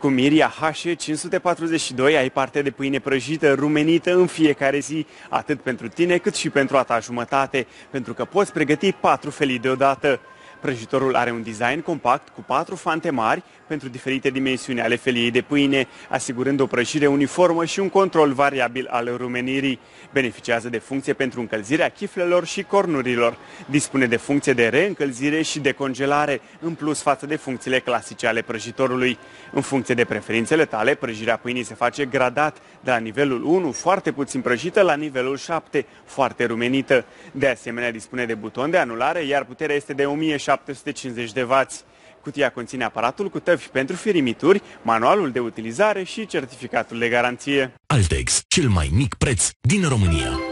cu Miria H542 ai parte de pâine prăjită rumenită în fiecare zi, atât pentru tine cât și pentru a ta jumătate, pentru că poți pregăti patru felii deodată. Prăjitorul are un design compact cu patru fante mari pentru diferite dimensiuni ale feliei de pâine, asigurând o prăjire uniformă și un control variabil al rumenirii. Beneficiază de funcție pentru încălzirea chiflelor și cornurilor. Dispune de funcție de reîncălzire și de congelare, în plus față de funcțiile clasice ale prăjitorului. În funcție de preferințele tale, prăjirea pâinii se face gradat, de la nivelul 1 foarte puțin prăjită la nivelul 7 foarte rumenită. De asemenea, dispune de buton de anulare, iar puterea este de 1000. 750 de W. Cutia conține aparatul cu tăvi pentru firimituri, manualul de utilizare și certificatul de garanție. Altex, cel mai mic preț din România.